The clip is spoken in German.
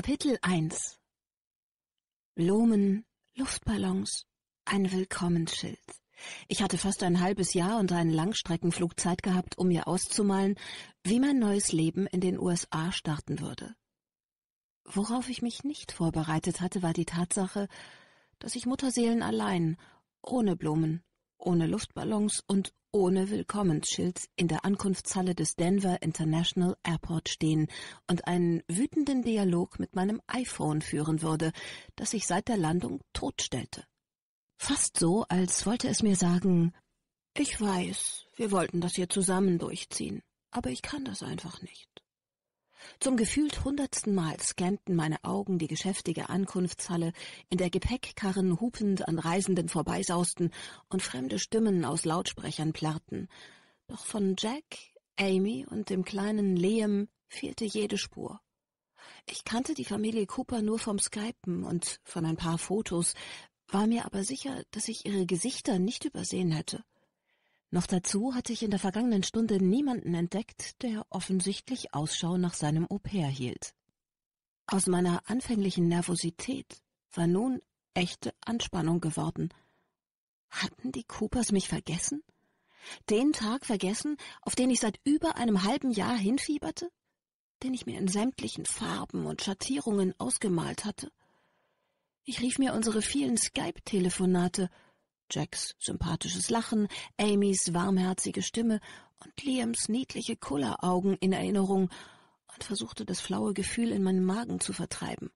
Kapitel 1 Blumen, Luftballons, ein Willkommensschild. Ich hatte fast ein halbes Jahr und einen Langstreckenflug Zeit gehabt, um mir auszumalen, wie mein neues Leben in den USA starten würde. Worauf ich mich nicht vorbereitet hatte, war die Tatsache, dass ich Mutterseelen allein, ohne Blumen ohne Luftballons und ohne Willkommensschild in der Ankunftshalle des Denver International Airport stehen und einen wütenden Dialog mit meinem iPhone führen würde, das ich seit der Landung totstellte. Fast so, als wollte es mir sagen, ich weiß, wir wollten das hier zusammen durchziehen, aber ich kann das einfach nicht. Zum gefühlt hundertsten Mal scannten meine Augen die geschäftige Ankunftshalle, in der Gepäckkarren hupend an Reisenden vorbeisausten und fremde Stimmen aus Lautsprechern plärrten. Doch von Jack, Amy und dem kleinen Liam fehlte jede Spur. Ich kannte die Familie Cooper nur vom Skypen und von ein paar Fotos, war mir aber sicher, dass ich ihre Gesichter nicht übersehen hätte. Noch dazu hatte ich in der vergangenen Stunde niemanden entdeckt, der offensichtlich Ausschau nach seinem Au-pair hielt. Aus meiner anfänglichen Nervosität war nun echte Anspannung geworden. Hatten die Coopers mich vergessen? Den Tag vergessen, auf den ich seit über einem halben Jahr hinfieberte? Den ich mir in sämtlichen Farben und Schattierungen ausgemalt hatte? Ich rief mir unsere vielen Skype-Telefonate – Jacks sympathisches Lachen, Amys warmherzige Stimme und Liams niedliche Kulleraugen in Erinnerung und versuchte das flaue Gefühl in meinem Magen zu vertreiben.